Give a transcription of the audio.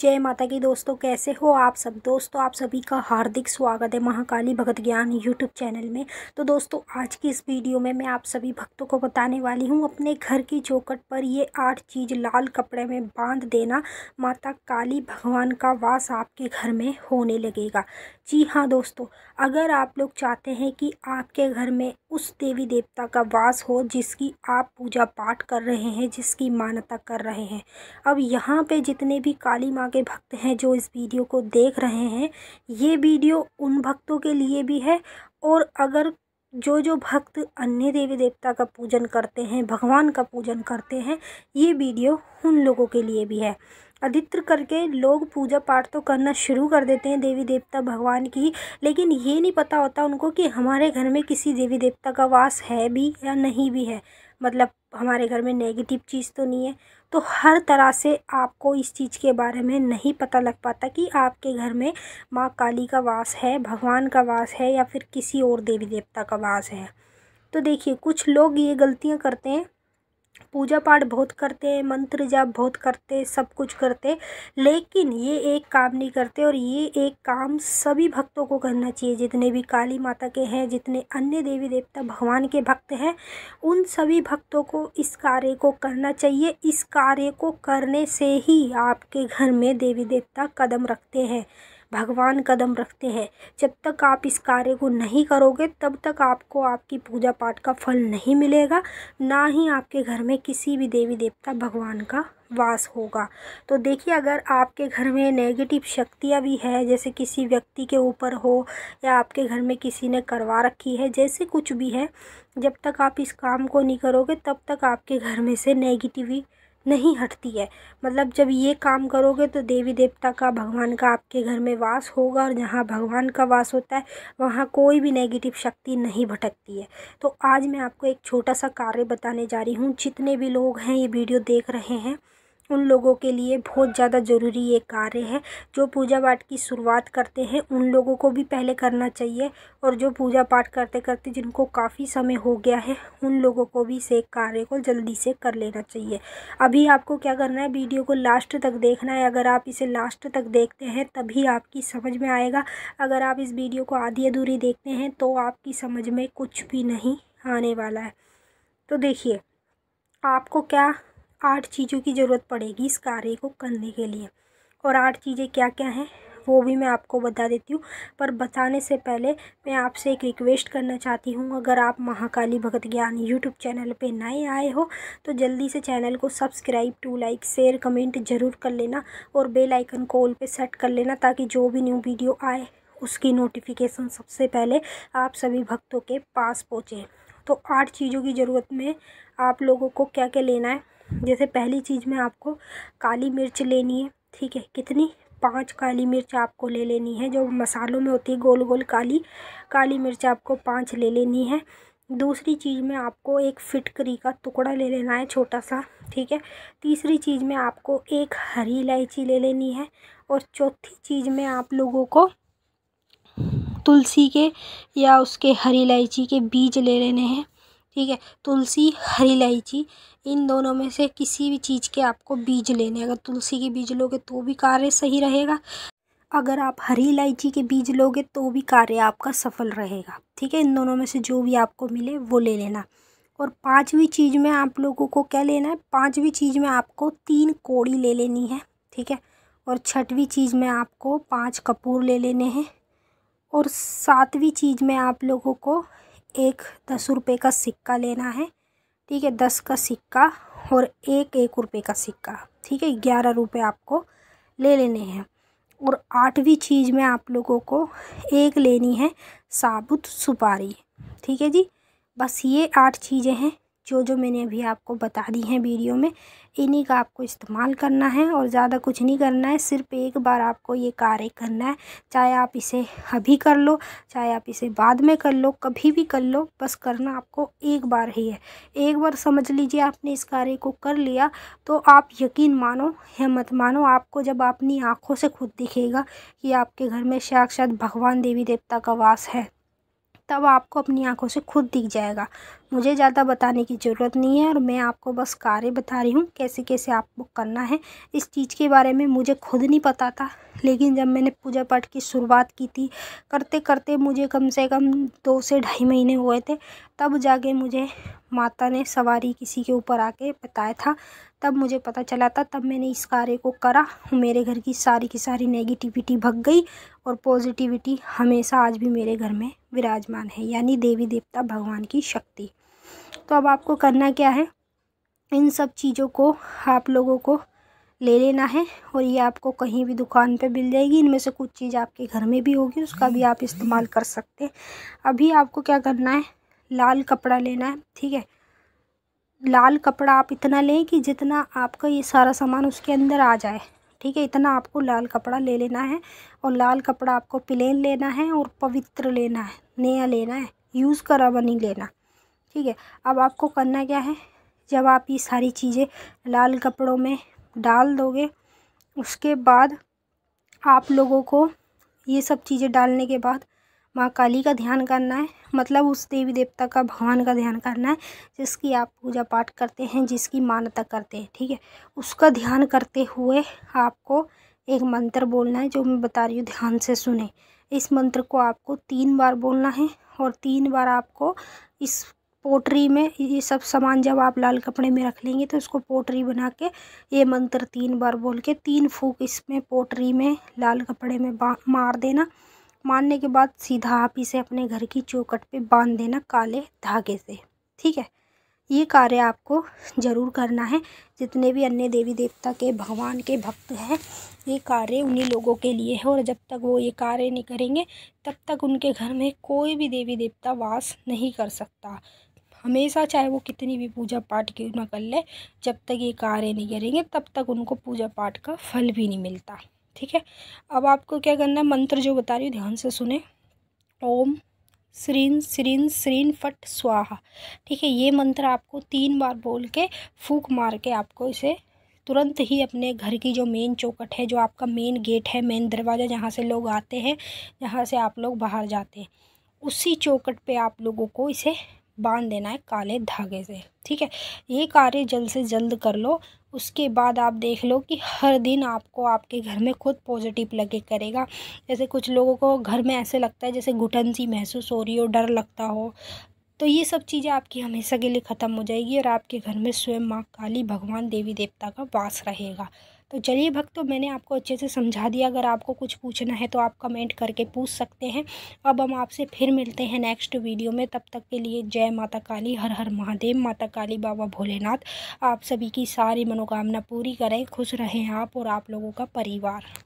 जय माता की दोस्तों कैसे हो आप सब दोस्तों आप सभी का हार्दिक स्वागत है महाकाली भगत ज्ञान यूट्यूब चैनल में तो दोस्तों आज की इस वीडियो में मैं आप सभी भक्तों को बताने वाली हूँ अपने घर की चौकट पर ये आठ चीज़ लाल कपड़े में बांध देना माता काली भगवान का वास आपके घर में होने लगेगा जी हाँ दोस्तों अगर आप लोग चाहते हैं कि आपके घर में उस देवी देवता का वास हो जिसकी आप पूजा पाठ कर रहे हैं जिसकी मान्यता कर रहे हैं अब यहाँ पर जितने भी काली के भक्त हैं जो इस वीडियो को देख रहे हैं ये वीडियो उन भक्तों के लिए भी है और अगर जो जो भक्त अन्य देवी देवता का पूजन करते हैं भगवान का पूजन करते हैं ये वीडियो उन लोगों के लिए भी है अधित्र करके लोग पूजा पाठ तो करना शुरू कर देते हैं देवी देवता भगवान की लेकिन ये नहीं पता होता उनको कि हमारे घर में किसी देवी देवता का वास है भी या नहीं भी है मतलब हमारे घर में नेगेटिव चीज़ तो नहीं है तो हर तरह से आपको इस चीज़ के बारे में नहीं पता लग पाता कि आपके घर में माँ काली का वास है भगवान का वास है या फिर किसी और देवी देवता का वास है तो देखिए कुछ लोग ये गलतियाँ करते हैं पूजा पाठ बहुत करते हैं मंत्र जाप बहुत करते सब कुछ करते लेकिन ये एक काम नहीं करते और ये एक काम सभी भक्तों को करना चाहिए जितने भी काली माता के हैं जितने अन्य देवी देवता भगवान के भक्त हैं उन सभी भक्तों को इस कार्य को करना चाहिए इस कार्य को करने से ही आपके घर में देवी देवता कदम रखते हैं भगवान कदम रखते हैं जब तक आप इस कार्य को नहीं करोगे तब तक आपको आपकी पूजा पाठ का फल नहीं मिलेगा ना ही आपके घर में किसी भी देवी देवता भगवान का वास होगा तो देखिए अगर आपके घर में नेगेटिव शक्तियाँ भी है जैसे किसी व्यक्ति के ऊपर हो या आपके घर में किसी ने करवा रखी है जैसे कुछ भी है जब तक आप इस काम को नहीं करोगे तब तक आपके घर में से नेगेटिवी नहीं हटती है मतलब जब ये काम करोगे तो देवी देवता का भगवान का आपके घर में वास होगा और जहाँ भगवान का वास होता है वहाँ कोई भी नेगेटिव शक्ति नहीं भटकती है तो आज मैं आपको एक छोटा सा कार्य बताने जा रही हूँ जितने भी लोग हैं ये वीडियो देख रहे हैं उन लोगों के लिए बहुत ज़्यादा ज़रूरी ये कार्य है जो पूजा पाठ की शुरुआत करते हैं उन लोगों को भी पहले करना चाहिए और जो पूजा पाठ करते करते जिनको काफ़ी समय हो गया है उन लोगों को भी इसे कार्य को जल्दी से कर लेना चाहिए अभी आपको क्या करना है वीडियो को लास्ट तक देखना है अगर आप इसे लास्ट तक देखते हैं तभी आपकी समझ में आएगा अगर आप इस वीडियो को आधी अधूरी देखते हैं तो आपकी समझ में कुछ भी नहीं आने वाला है तो देखिए आपको क्या आठ चीज़ों की ज़रूरत पड़ेगी इस कार्य को करने के लिए और आठ चीज़ें क्या क्या हैं वो भी मैं आपको बता देती हूँ पर बताने से पहले मैं आपसे एक रिक्वेस्ट करना चाहती हूँ अगर आप महाकाली भगत ज्ञान यूट्यूब चैनल पे नए आए हो तो जल्दी से चैनल को subscribe to like share comment ज़रूर कर लेना और बेल आइकन को ऑल पे सेट कर लेना ताकि जो भी न्यू वीडियो आए उसकी नोटिफिकेशन सबसे पहले आप सभी भक्तों के पास पहुँचे तो आठ चीज़ों की ज़रूरत में आप लोगों को क्या क्या लेना है जैसे पहली चीज़ में आपको काली मिर्च लेनी है ठीक है कितनी पांच काली मिर्च आपको ले लेनी है जो मसालों में होती है गोल गोल काली काली मिर्च आपको पांच ले लेनी है दूसरी चीज़ में आपको एक फिटकरी का टुकड़ा ले लेना है छोटा सा ठीक है तीसरी चीज़ में आपको एक हरी इलायची ले लेनी है और चौथी चीज़ में आप लोगों को तुलसी के या उसके हरी इलायची के बीज ले लेने हैं ठीक है तुलसी हरी इलायची इन दोनों में से किसी भी चीज़ के आपको बीज लेने अगर तुलसी के बीज लोगे तो भी कार्य सही रहेगा अगर आप हरी इलायची के बीज लोगे तो भी कार्य आपका सफल रहेगा ठीक है इन दोनों में से जो भी आपको मिले वो ले लेना और पांचवी चीज़ में आप लोगों को क्या लेना है पांचवी चीज़ में आपको तीन कोड़ी ले लेनी है ठीक है और छठवीं चीज़ में आपको पांच कपूर ले लेने हैं और सातवीं चीज़ में आप लोगों को एक दस रुपये का सिक्का लेना है ठीक है दस का सिक्का और एक एक रुपये का सिक्का ठीक है ग्यारह रुपये आपको ले लेने हैं और आठवीं चीज़ में आप लोगों को एक लेनी है साबुत सुपारी ठीक है जी बस ये आठ चीज़ें हैं जो जो मैंने अभी आपको बता दी हैं वीडियो में इन्हीं का आपको इस्तेमाल करना है और ज़्यादा कुछ नहीं करना है सिर्फ एक बार आपको ये कार्य करना है चाहे आप इसे अभी कर लो चाहे आप इसे बाद में कर लो कभी भी कर लो बस करना आपको एक बार ही है एक बार समझ लीजिए आपने इस कार्य को कर लिया तो आप यकीन मानो या मत मानो आपको जब अपनी आँखों से खुद दिखेगा कि आपके घर में साक्षात भगवान देवी देवता का वास है तब आपको अपनी आंखों से खुद दिख जाएगा मुझे ज़्यादा बताने की ज़रूरत नहीं है और मैं आपको बस कार्य बता रही हूँ कैसे कैसे आपको करना है इस चीज़ के बारे में मुझे खुद नहीं पता था लेकिन जब मैंने पूजा पाठ की शुरुआत की थी करते करते मुझे कम से कम दो से ढाई महीने हुए थे तब जाके मुझे माता ने सवारी किसी के ऊपर आके बताया था तब मुझे पता चला था तब मैंने इस कार्य को करा मेरे घर की सारी की सारी नेगेटिविटी भग गई और पॉजिटिविटी हमेशा आज भी मेरे घर में विराजमान है यानी देवी देवता भगवान की शक्ति तो अब आपको करना क्या है इन सब चीज़ों को आप लोगों को ले लेना है और ये आपको कहीं भी दुकान पे मिल जाएगी इनमें से कुछ चीज़ आपके घर में भी होगी उसका भी आप इस्तेमाल कर सकते हैं अभी आपको क्या करना है लाल कपड़ा लेना है ठीक है लाल कपड़ा आप इतना लें कि जितना आपका ये सारा सामान उसके अंदर आ जाए ठीक है इतना आपको लाल कपड़ा ले लेना है और लाल कपड़ा आपको प्लेन लेना है और पवित्र लेना है नया लेना है यूज़ करा बनी लेना ठीक है अब आपको करना क्या है जब आप ये सारी चीज़ें लाल कपड़ों में डाल दोगे उसके बाद आप लोगों को ये सब चीज़ें डालने के बाद माँ काली का ध्यान करना है मतलब उस देवी देवता का भगवान का ध्यान करना है जिसकी आप पूजा पाठ करते हैं जिसकी मान्यता करते हैं ठीक है उसका ध्यान करते हुए आपको एक मंत्र बोलना है जो मैं बता रही हूँ ध्यान से सुने इस मंत्र को आपको तीन बार बोलना है और तीन बार आपको इस पोटरी में ये सब सामान जब आप लाल कपड़े में रख लेंगे तो उसको पोटरी बना के ये मंत्र तीन बार बोल के तीन फूक इसमें पोटरी में लाल कपड़े में मार देना मानने के बाद सीधा आप इसे अपने घर की चौकट पे बांध देना काले धागे से ठीक है ये कार्य आपको ज़रूर करना है जितने भी अन्य देवी देवता के भगवान के भक्त हैं ये कार्य उन्हीं लोगों के लिए है और जब तक वो ये कार्य नहीं करेंगे तब तक उनके घर में कोई भी देवी देवता वास नहीं कर सकता हमेशा चाहे वो कितनी भी पूजा पाठ क्यों ना कर ले जब तक ये कार्य नहीं करेंगे तब तक उनको पूजा पाठ का फल भी नहीं मिलता ठीक है अब आपको क्या करना है मंत्र जो बता रही हूँ ध्यान से सुने ओम श्रीन श्रीन श्रीन फट स्वाहा ठीक है ये मंत्र आपको तीन बार बोल के फूक मार के आपको इसे तुरंत ही अपने घर की जो मेन चौकट है जो आपका मेन गेट है मेन दरवाज़ा जहाँ से लोग आते हैं जहाँ से आप लोग बाहर जाते हैं उसी चौकट पे आप लोगों को इसे बांध देना है काले धागे से ठीक है ये कार्य जल्द से जल्द कर लो उसके बाद आप देख लो कि हर दिन आपको आपके घर में खुद पॉजिटिव लगे करेगा जैसे कुछ लोगों को घर में ऐसे लगता है जैसे घुटन सी महसूस हो रही हो डर लगता हो तो ये सब चीज़ें आपकी हमेशा के लिए ख़त्म हो जाएगी और आपके घर में स्वयं माँ काली भगवान देवी देवता का वास रहेगा तो चलिए भक्तों तो मैंने आपको अच्छे से समझा दिया अगर आपको कुछ पूछना है तो आप कमेंट करके पूछ सकते हैं अब हम आपसे फिर मिलते हैं नेक्स्ट वीडियो में तब तक के लिए जय माता काली हर हर महादेव माता काली बाबा भोलेनाथ आप सभी की सारी मनोकामना पूरी करें खुश रहें आप और आप लोगों का परिवार